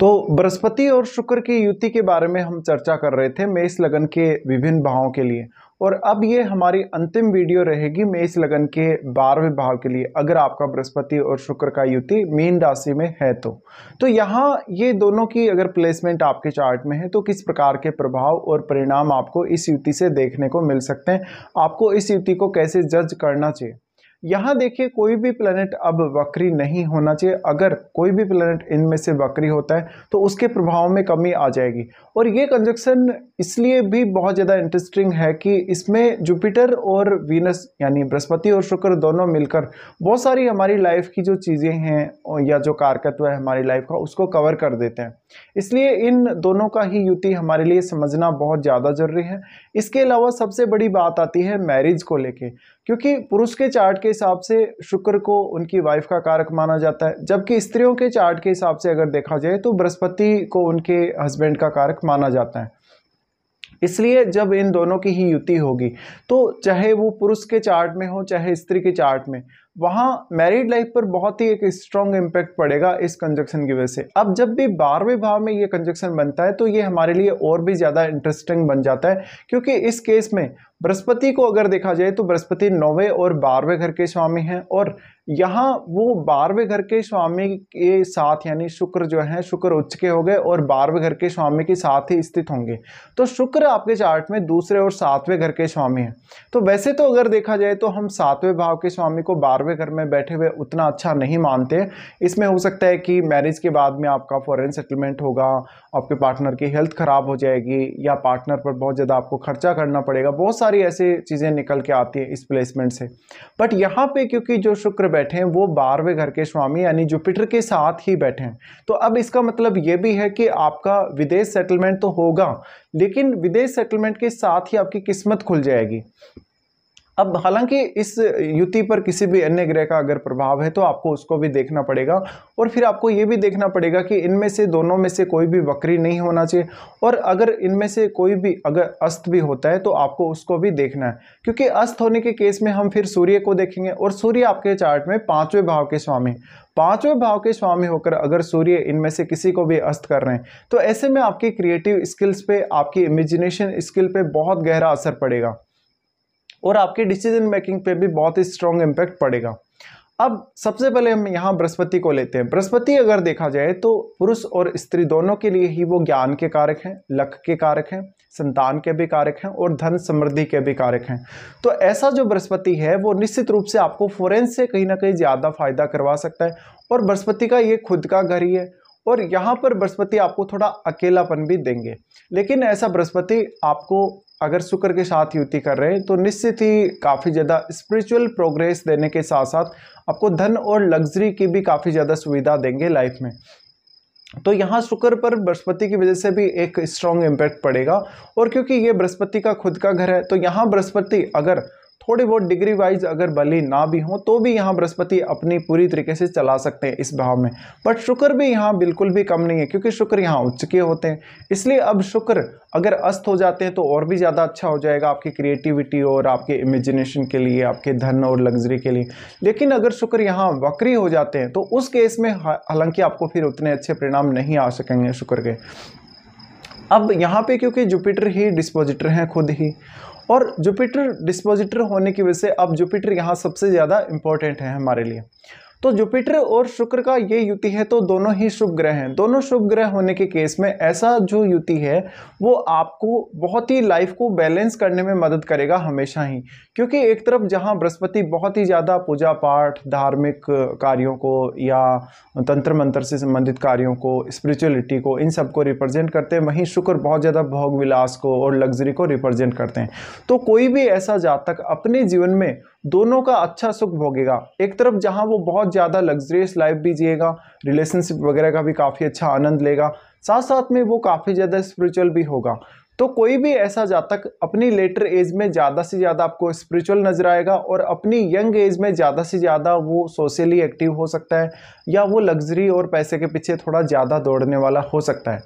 तो बृहस्पति और शुक्र की युति के बारे में हम चर्चा कर रहे थे मेष लगन के विभिन्न भावों के लिए और अब ये हमारी अंतिम वीडियो रहेगी मेष लगन के बारहवें भाव के लिए अगर आपका बृहस्पति और शुक्र का युति मीन राशि में है तो तो यहाँ ये दोनों की अगर प्लेसमेंट आपके चार्ट में है तो किस प्रकार के प्रभाव और परिणाम आपको इस युति से देखने को मिल सकते हैं आपको इस युति को कैसे जज करना चाहिए यहाँ देखिए कोई भी प्लैनेट अब वक्री नहीं होना चाहिए अगर कोई भी प्लैनेट इनमें से वक्री होता है तो उसके प्रभाव में कमी आ जाएगी और ये कंजक्शन इसलिए भी बहुत ज़्यादा इंटरेस्टिंग है कि इसमें जुपिटर और वीनस यानी बृहस्पति और शुक्र दोनों मिलकर बहुत सारी हमारी लाइफ की जो चीज़ें हैं या जो कारकत्व है हमारी लाइफ का उसको कवर कर देते हैं इसलिए इन दोनों का ही युति हमारे लिए समझना बहुत ज़्यादा जरूरी है इसके अलावा सबसे बड़ी बात आती है मैरिज को लेके क्योंकि पुरुष के चार्ट के हिसाब से शुक्र को उनकी वाइफ का कारक माना जाता है जबकि स्त्रियों के चार्ट के हिसाब से अगर देखा जाए तो बृहस्पति को उनके हस्बैंड का कारक माना जाता है इसलिए जब इन दोनों की ही युति होगी तो चाहे वो पुरुष के चार्ट में हो चाहे स्त्री के चार्ट में वहाँ मैरिड लाइफ पर बहुत ही एक स्ट्रॉन्ग इम्पैक्ट पड़ेगा इस कंजक्शन की वजह से अब जब भी बारहवें भाव में ये कंजक्शन बनता है तो ये हमारे लिए और भी ज़्यादा इंटरेस्टिंग बन जाता है क्योंकि इस केस में बृहस्पति को अगर देखा जाए तो बृहस्पति नौवें और बारहवें घर के स्वामी हैं और यहाँ वो बारहवें घर के स्वामी के साथ यानी शुक्र जो है शुक्र उच्च के हो गए और बारहवें घर के स्वामी के साथ ही स्थित होंगे तो शुक्र आपके चार्ट में दूसरे और सातवें घर के स्वामी हैं तो वैसे तो अगर देखा जाए तो हम सातवें भाव के स्वामी को बारहवें घर में बैठे हुए उतना अच्छा नहीं मानते इसमें हो सकता है कि मैरिज के बाद में आपका फॉरेन सेटलमेंट होगा आपके पार्टनर की हेल्थ ख़राब हो जाएगी या पार्टनर पर बहुत ज़्यादा आपको खर्चा करना पड़ेगा बहुत सारी ऐसी चीज़ें निकल के आती हैं इस प्लेसमेंट से बट यहाँ पे क्योंकि जो शुक्र बैठे हैं वो बारहवें घर के स्वामी यानी जुपिटर के साथ ही बैठे हैं तो अब इसका मतलब ये भी है कि आपका विदेश सेटलमेंट तो होगा लेकिन विदेश सेटलमेंट के साथ ही आपकी किस्मत खुल जाएगी अब हालांकि इस युति पर किसी भी अन्य ग्रह का अगर प्रभाव है तो आपको उसको भी देखना पड़ेगा और फिर आपको ये भी देखना पड़ेगा कि इनमें से दोनों में से कोई भी वक्री नहीं होना चाहिए और अगर इनमें से कोई भी अगर अस्त भी होता है तो आपको उसको भी देखना है क्योंकि अस्त होने के केस में हम फिर सूर्य को देखेंगे और सूर्य आपके चार्ट में पाँचवें भाव के स्वामी पांचवें भाव के स्वामी होकर अगर सूर्य इनमें से किसी को भी अस्त कर रहे हैं तो ऐसे में आपकी क्रिएटिव स्किल्स पे आपकी इमेजिनेशन स्किल पे बहुत गहरा असर पड़ेगा और आपके डिसीजन मेकिंग पे भी बहुत ही स्ट्रॉन्ग इम्पैक्ट पड़ेगा अब सबसे पहले हम यहाँ बृहस्पति को लेते हैं बृहस्पति अगर देखा जाए तो पुरुष और स्त्री दोनों के लिए ही वो ज्ञान के कारक हैं लक के कारक हैं संतान के भी कारक हैं और धन समृद्धि के भी कारक हैं तो ऐसा जो बृहस्पति है वो निश्चित रूप से आपको फॉरेन से कहीं ना कहीं ज़्यादा फायदा करवा सकता है और बृहस्पति का ये खुद का घर ही है और यहाँ पर बृहस्पति आपको थोड़ा अकेलापन भी देंगे लेकिन ऐसा बृहस्पति आपको अगर शुक्र के साथ युति कर रहे हैं तो निश्चित ही काफ़ी ज़्यादा स्पिरिचुअल प्रोग्रेस देने के साथ साथ आपको धन और लग्जरी की भी काफ़ी ज़्यादा सुविधा देंगे लाइफ में तो यहाँ शुक्र पर बृहस्पति की वजह से भी एक स्ट्रॉन्ग इम्पैक्ट पड़ेगा और क्योंकि ये बृहस्पति का खुद का घर है तो यहाँ बृहस्पति अगर थोड़ी बहुत डिग्री वाइज अगर बली ना भी हो तो भी यहाँ बृहस्पति अपनी पूरी तरीके से चला सकते हैं इस भाव में बट शुक्र भी यहाँ बिल्कुल भी कम नहीं है क्योंकि शुक्र यहाँ उच्च के होते हैं इसलिए अब शुक्र अगर अस्त हो जाते हैं तो और भी ज़्यादा अच्छा हो जाएगा आपकी क्रिएटिविटी और आपके इमेजिनेशन के लिए आपके धन और लग्जरी के लिए लेकिन अगर शुक्र यहाँ वक्री हो जाते हैं तो उस केस में हालांकि आपको फिर उतने अच्छे परिणाम नहीं आ सकेंगे शुक्र के अब यहाँ पे क्योंकि जुपिटर ही डिस्पोजिटर हैं खुद ही और जुपिटर डिस्पोजिटर होने की वजह से अब जुपिटर यहाँ सबसे ज़्यादा इंपॉर्टेंट है हमारे लिए तो जुपिटर और शुक्र का ये युति है तो दोनों ही शुभ ग्रह हैं दोनों शुभ ग्रह होने के केस में ऐसा जो युति है वो आपको बहुत ही लाइफ को बैलेंस करने में मदद करेगा हमेशा ही क्योंकि एक तरफ जहाँ बृहस्पति बहुत ही ज़्यादा पूजा पाठ धार्मिक कार्यों को या तंत्र मंत्र से संबंधित कार्यों को स्पिरिचुअलिटी को इन सब को रिप्रेजेंट करते हैं वहीं शुक्र बहुत ज़्यादा भोग विलास को और लग्जरी को रिप्रेजेंट करते हैं तो कोई भी ऐसा जातक अपने जीवन में दोनों का अच्छा सुख भोगेगा एक तरफ जहाँ वो बहुत ज़्यादा लग्जरियस लाइफ भी जिएगा रिलेशनशिप वगैरह का भी काफ़ी अच्छा आनंद लेगा साथ साथ में वो काफ़ी ज़्यादा स्पिरिचुअल भी होगा तो कोई भी ऐसा जातक अपनी लेटर एज में ज़्यादा से ज़्यादा आपको स्पिरिचुअल नजर आएगा और अपनी यंग एज में ज़्यादा से ज़्यादा वो सोशली एक्टिव हो सकता है या वो लग्जरी और पैसे के पीछे थोड़ा ज़्यादा दौड़ने वाला हो सकता है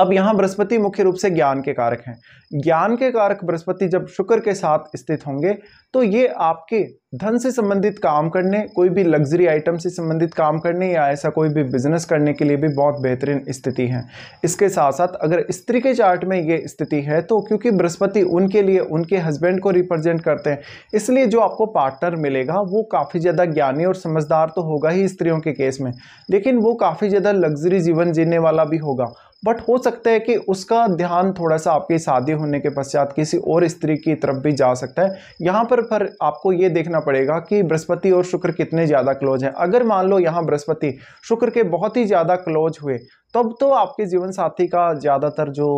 अब यहाँ बृहस्पति मुख्य रूप से ज्ञान के कारक हैं ज्ञान के कारक बृहस्पति जब शुक्र के साथ स्थित होंगे तो ये आपके धन से संबंधित काम करने कोई भी लग्जरी आइटम से संबंधित काम करने या ऐसा कोई भी बिजनेस करने के लिए भी बहुत बेहतरीन स्थिति है इसके साथ साथ अगर स्त्री के चार्ट में ये स्थिति है तो क्योंकि बृहस्पति उनके लिए उनके हस्बैंड को रिप्रेजेंट करते हैं इसलिए जो आपको पार्टनर मिलेगा वो काफ़ी ज़्यादा ज्ञानी और समझदार तो होगा ही स्त्रियों के केस में लेकिन वो काफ़ी ज़्यादा लग्जरी जीवन जीने वाला भी होगा बट हो सकता है कि उसका ध्यान थोड़ा सा आपकी शादी होने के पश्चात किसी और स्त्री की तरफ भी जा सकता है यहाँ पर फिर आपको ये देखना पड़ेगा कि बृहस्पति और शुक्र कितने ज़्यादा क्लोज हैं अगर मान लो यहाँ बृहस्पति शुक्र के बहुत ही ज़्यादा क्लोज हुए तब तो आपके जीवन साथी का ज़्यादातर जो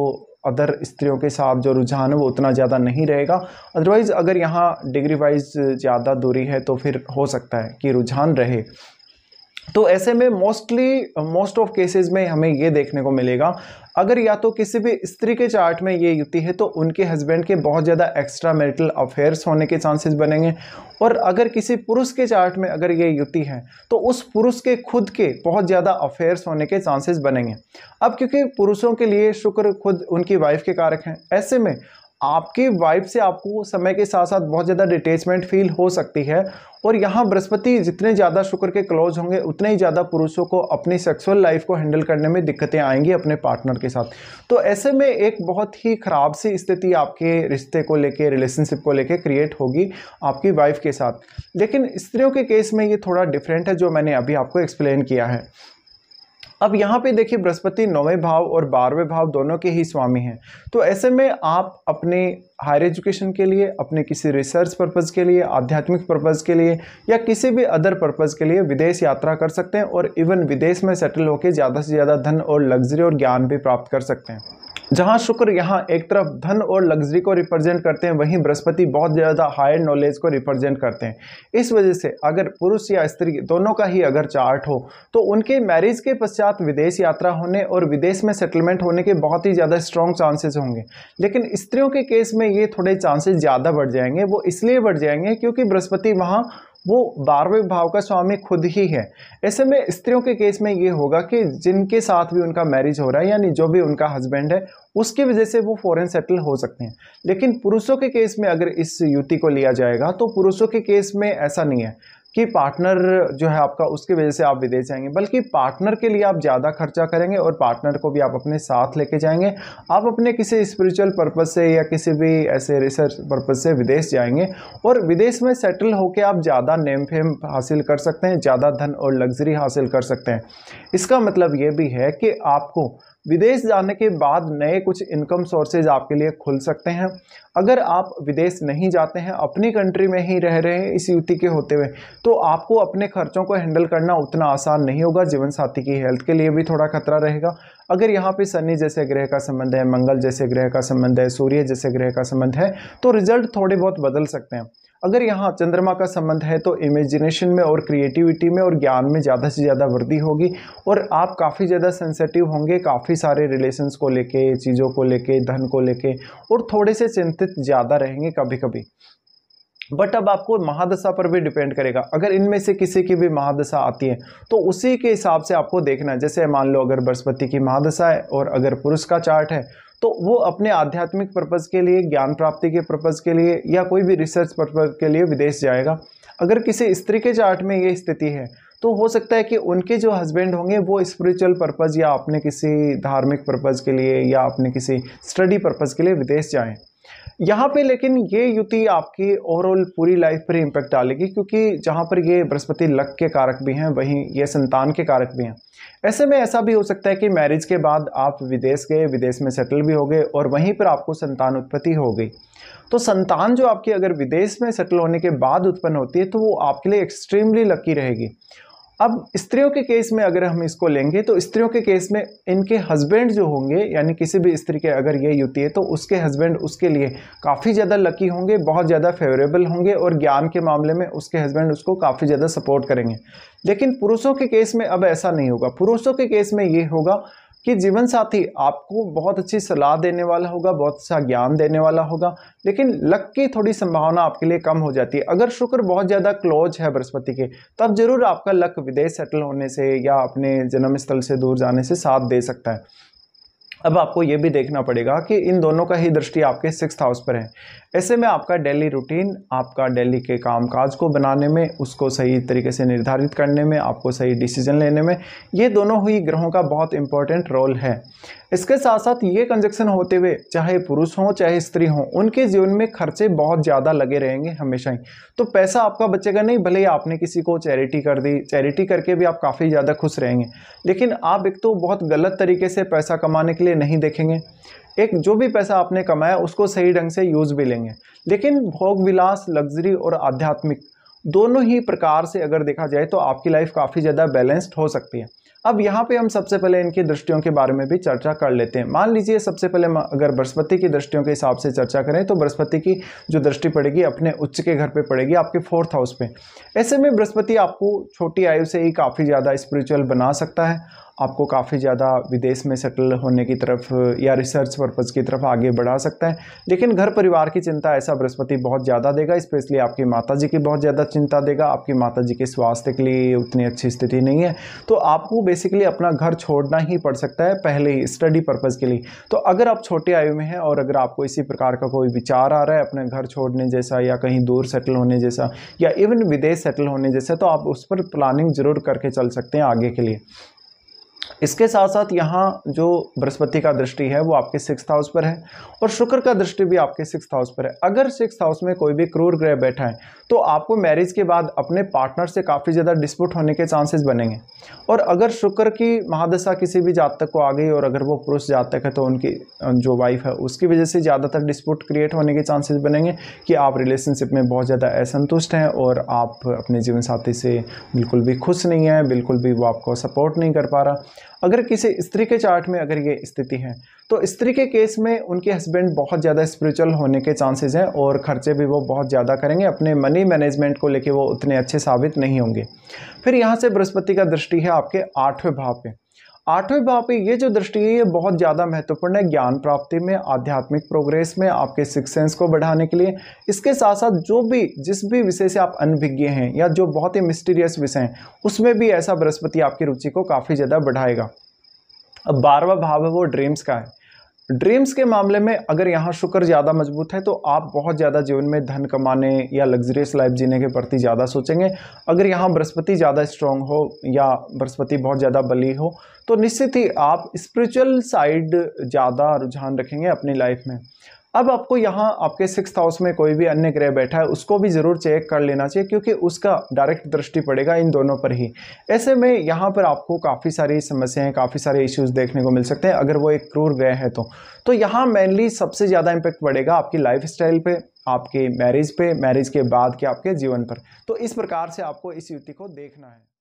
अदर स्त्रियों के साथ जो रुझान है वो उतना ज़्यादा नहीं रहेगा अदरवाइज़ अगर यहाँ डिग्री वाइज ज़्यादा दूरी है तो फिर हो सकता है कि रुझान रहे तो ऐसे में मोस्टली मोस्ट ऑफ केसेस में हमें ये देखने को मिलेगा अगर या तो किसी भी स्त्री के चार्ट में ये युति है तो उनके हस्बैंड के बहुत ज़्यादा एक्स्ट्रा मैरिटल अफेयर्स होने के चांसेस बनेंगे और अगर किसी पुरुष के चार्ट में अगर ये युति है तो उस पुरुष के खुद के बहुत ज़्यादा अफेयर्स होने के चांसेस बनेंगे अब क्योंकि पुरुषों के लिए शुक्र खुद उनकी वाइफ के कारक हैं ऐसे में आपके वाइफ से आपको समय के साथ साथ बहुत ज़्यादा डिटेचमेंट फील हो सकती है और यहाँ बृहस्पति जितने ज़्यादा शुक्र के क्लोज होंगे उतने ही ज़्यादा पुरुषों को अपनी सेक्सुअल लाइफ को हैंडल करने में दिक्कतें आएंगी अपने पार्टनर के साथ तो ऐसे में एक बहुत ही ख़राब सी स्थिति आपके रिश्ते को लेके रिलेशनशिप को लेके क्रिएट होगी आपकी वाइफ के साथ लेकिन स्त्रियों के केस में ये थोड़ा डिफरेंट है जो मैंने अभी आपको एक्सप्लेन किया है अब यहाँ पे देखिए बृहस्पति नौवें भाव और बारहवें भाव दोनों के ही स्वामी हैं तो ऐसे में आप अपने हायर एजुकेशन के लिए अपने किसी रिसर्च पर्पज़ के लिए आध्यात्मिक पर्पज़ के लिए या किसी भी अदर पर्पज़ के लिए विदेश यात्रा कर सकते हैं और इवन विदेश में सेटल होकर ज़्यादा से ज़्यादा धन और लग्जरी और ज्ञान भी प्राप्त कर सकते हैं जहां शुक्र यहां एक तरफ धन और लग्जरी को रिप्रेजेंट करते हैं वहीं बृहस्पति बहुत ज़्यादा हायर नॉलेज को रिप्रेजेंट करते हैं इस वजह से अगर पुरुष या स्त्री दोनों का ही अगर चार्ट हो तो उनके मैरिज के पश्चात विदेश यात्रा होने और विदेश में सेटलमेंट होने के बहुत ही ज़्यादा स्ट्रॉन्ग चांसेस होंगे लेकिन स्त्रियों के केस में ये थोड़े चांसेस ज़्यादा बढ़ जाएंगे वो इसलिए बढ़ जाएंगे क्योंकि बृहस्पति वहाँ वो बारहवें भाव का स्वामी खुद ही है ऐसे में स्त्रियों के केस में ये होगा कि जिनके साथ भी उनका मैरिज हो रहा है यानी जो भी उनका हस्बैंड है उसकी वजह से वो फॉरेन सेटल हो सकते हैं लेकिन पुरुषों के केस में अगर इस युति को लिया जाएगा तो पुरुषों के केस में ऐसा नहीं है कि पार्टनर जो है आपका उसकी वजह से आप विदेश जाएंगे बल्कि पार्टनर के लिए आप ज़्यादा खर्चा करेंगे और पार्टनर को भी आप अपने साथ लेके जाएंगे आप अपने किसी स्पिरिचुअल पर्पज़ से या किसी भी ऐसे रिसर्च पर्पज़ से विदेश जाएंगे और विदेश में सेटल होकर आप ज़्यादा नेम फेम हासिल कर सकते हैं ज़्यादा धन और लग्जरी हासिल कर सकते हैं इसका मतलब ये भी है कि आपको विदेश जाने के बाद नए कुछ इनकम सोर्सेज आपके लिए खुल सकते हैं अगर आप विदेश नहीं जाते हैं अपनी कंट्री में ही रह रहे हैं इस युति के होते हुए तो आपको अपने खर्चों को हैंडल करना उतना आसान नहीं होगा जीवन साथी की हेल्थ के लिए भी थोड़ा खतरा रहेगा अगर यहाँ पे शनि जैसे ग्रह का संबंध है मंगल जैसे ग्रह का संबंध है सूर्य जैसे ग्रह का संबंध है तो रिजल्ट थोड़े बहुत बदल सकते हैं अगर यहाँ चंद्रमा का संबंध है तो इमेजिनेशन में और क्रिएटिविटी में और ज्ञान में ज़्यादा से ज़्यादा वृद्धि होगी और आप काफ़ी ज़्यादा सेंसेटिव होंगे काफ़ी सारे रिलेशंस को लेके चीज़ों को लेके धन को लेके और थोड़े से चिंतित ज़्यादा रहेंगे कभी कभी बट अब आपको महादशा पर भी डिपेंड करेगा अगर इनमें से किसी की भी महादशा आती है तो उसी के हिसाब से आपको देखना है जैसे मान लो अगर बृहस्पति की महादशा है और अगर पुरुष का चार्ट है तो वो अपने आध्यात्मिक पर्पज़ के लिए ज्ञान प्राप्ति के पर्पज़ के लिए या कोई भी रिसर्च पर्पज़ के लिए विदेश जाएगा अगर किसी स्त्री के चार्ट में ये स्थिति है तो हो सकता है कि उनके जो हस्बैंड होंगे वो स्पिरिचुअल पर्पज़ या अपने किसी धार्मिक पर्पज़ के लिए या अपने किसी स्टडी पर्पज़ के लिए विदेश जाएँ यहाँ पे लेकिन ये युति आपकी ओवरऑल पूरी लाइफ पर इम्पैक्ट डालेगी क्योंकि जहाँ पर ये बृहस्पति लक के कारक भी हैं वहीं ये संतान के कारक भी हैं ऐसे में ऐसा भी हो सकता है कि मैरिज के बाद आप विदेश गए विदेश में सेटल भी हो गए और वहीं पर आपको संतान उत्पत्ति हो गई तो संतान जो आपकी अगर विदेश में सेटल होने के बाद उत्पन्न होती है तो वो आपके लिए एक्सट्रीमली लकी रहेगी अब स्त्रियों के केस में अगर हम इसको लेंगे तो स्त्रियों के केस में इनके हस्बैंड जो होंगे यानी किसी भी स्त्री के अगर ये युति है तो उसके हस्बैंड उसके लिए काफ़ी ज़्यादा लकी होंगे बहुत ज़्यादा फेवरेबल होंगे और ज्ञान के मामले में उसके हस्बैंड उसको काफ़ी ज़्यादा सपोर्ट करेंगे लेकिन पुरुषों के केस में अब ऐसा नहीं होगा पुरुषों के केस में ये होगा कि जीवन साथी आपको बहुत अच्छी सलाह देने वाला होगा बहुत अच्छा ज्ञान देने वाला होगा लेकिन लक की थोड़ी संभावना आपके लिए कम हो जाती है अगर शुक्र बहुत ज़्यादा क्लोज है बृहस्पति के तब तो ज़रूर आपका लक विदेश सेटल होने से या अपने जन्म स्थल से दूर जाने से साथ दे सकता है अब आपको ये भी देखना पड़ेगा कि इन दोनों का ही दृष्टि आपके सिक्स हाउस पर है ऐसे में आपका डेली रूटीन आपका डेली के कामकाज को बनाने में उसको सही तरीके से निर्धारित करने में आपको सही डिसीजन लेने में ये दोनों ही ग्रहों का बहुत इंपॉर्टेंट रोल है इसके साथ साथ ये कंजक्शन होते हुए चाहे पुरुष हों चाहे स्त्री हों उनके जीवन में खर्चे बहुत ज़्यादा लगे रहेंगे हमेशा ही तो पैसा आपका बचेगा नहीं भले ही आपने किसी को चैरिटी कर दी चैरिटी करके भी आप काफ़ी ज़्यादा खुश रहेंगे लेकिन आप एक तो बहुत गलत तरीके से पैसा कमाने के लिए लिए नहीं देखेंगे एक जो भी पैसा आपने कमाया उसको सही ढंग से यूज़ भी लेंगे लेकिन भोग विलास लग्जरी और आध्यात्मिक दोनों ही प्रकार से अगर देखा जाए तो आपकी लाइफ काफ़ी ज़्यादा बैलेंस्ड हो सकती है अब यहाँ पे हम सबसे पहले इनकी दृष्टियों के बारे में भी चर्चा कर लेते हैं मान लीजिए सबसे पहले अगर बृहस्पति की दृष्टियों के हिसाब से चर्चा करें तो बृहस्पति की जो दृष्टि पड़ेगी अपने उच्च के घर पे पड़ेगी आपके फोर्थ हाउस पे ऐसे में बृहस्पति आपको छोटी आयु से ही काफ़ी ज़्यादा स्पिरिचुअल बना सकता है आपको काफ़ी ज़्यादा विदेश में सेटल होने की तरफ या रिसर्च पर्पज़ की तरफ आगे बढ़ा सकता है लेकिन घर परिवार की चिंता ऐसा बृहस्पति बहुत ज़्यादा देगा स्पेशली आपकी माता जी की बहुत ज़्यादा चिंता देगा आपकी माता जी के स्वास्थ्य के लिए उतनी अच्छी स्थिति नहीं है तो आपको बेसिकली अपना घर छोड़ना ही पड़ सकता है पहले ही स्टडी पर्पज़ के लिए तो अगर आप छोटे आयु में हैं और अगर आपको इसी प्रकार का कोई विचार आ रहा है अपने घर छोड़ने जैसा या कहीं दूर सेटल होने जैसा या इवन विदेश सेटल होने जैसा तो आप उस पर प्लानिंग ज़रूर करके चल सकते हैं आगे के लिए इसके साथ साथ यहाँ जो बृहस्पति का दृष्टि है वो आपके सिक्स हाउस पर है और शुक्र का दृष्टि भी आपके सिक्स हाउस पर है अगर सिक्स हाउस में कोई भी क्रूर ग्रह बैठा है तो आपको मैरिज के बाद अपने पार्टनर से काफ़ी ज़्यादा डिस्प्यूट होने के चांसेस बनेंगे और अगर शुक्र की महादशा किसी भी जातक को आ गई और अगर वो पुरुष जातक है तो उनकी जो वाइफ है उसकी वजह से ज़्यादातर डिस्प्यूट क्रिएट होने के चांसेज बनेंगे कि आप रिलेशनशिप में बहुत ज़्यादा असंतुष्ट हैं और आप अपने जीवन साथी से बिल्कुल भी खुश नहीं हैं बिल्कुल भी वो आपको सपोर्ट नहीं कर पा रहा अगर किसी स्त्री के चार्ट में अगर ये स्थिति है तो स्त्री के केस में उनके हस्बैंड बहुत ज़्यादा स्पिरिचुअल होने के चांसेस हैं और खर्चे भी वो बहुत ज़्यादा करेंगे अपने मनी मैनेजमेंट को लेके वो उतने अच्छे साबित नहीं होंगे फिर यहाँ से बृहस्पति का दृष्टि है आपके आठवें भाव पर आठवें भाव पे ये जो दृष्टि है ये बहुत ज़्यादा महत्वपूर्ण है ज्ञान प्राप्ति में आध्यात्मिक प्रोग्रेस में आपके सिक्स सेंस को बढ़ाने के लिए इसके साथ साथ जो भी जिस भी विषय से आप अनभिज्ञ हैं या जो बहुत ही मिस्टीरियस विषय हैं उसमें भी ऐसा बृहस्पति आपकी रुचि को काफ़ी ज़्यादा बढ़ाएगा अब बारहवा भाव है वो ड्रीम्स का है ड्रीम्स के मामले में अगर यहाँ शुक्र ज़्यादा मजबूत है तो आप बहुत ज़्यादा जीवन में धन कमाने या लग्जरियस लाइफ जीने के प्रति ज़्यादा सोचेंगे अगर यहाँ बृहस्पति ज़्यादा स्ट्रांग हो या बृहस्पति बहुत ज़्यादा बली हो तो निश्चित ही आप स्पिरिचुअल साइड ज़्यादा रुझान रखेंगे अपनी लाइफ में अब आपको यहाँ आपके सिक्स हाउस में कोई भी अन्य ग्रह बैठा है उसको भी ज़रूर चेक कर लेना चाहिए क्योंकि उसका डायरेक्ट दृष्टि पड़ेगा इन दोनों पर ही ऐसे में यहाँ पर आपको काफ़ी सारी समस्याएं काफ़ी सारे इश्यूज़ देखने को मिल सकते हैं अगर वो एक क्रूर ग्रह है तो, तो यहाँ मेनली सबसे ज़्यादा इम्पेक्ट पड़ेगा आपकी लाइफ स्टाइल पर आपके मैरिज पर मैरिज के बाद के आपके जीवन पर तो इस प्रकार से आपको इस युति को देखना है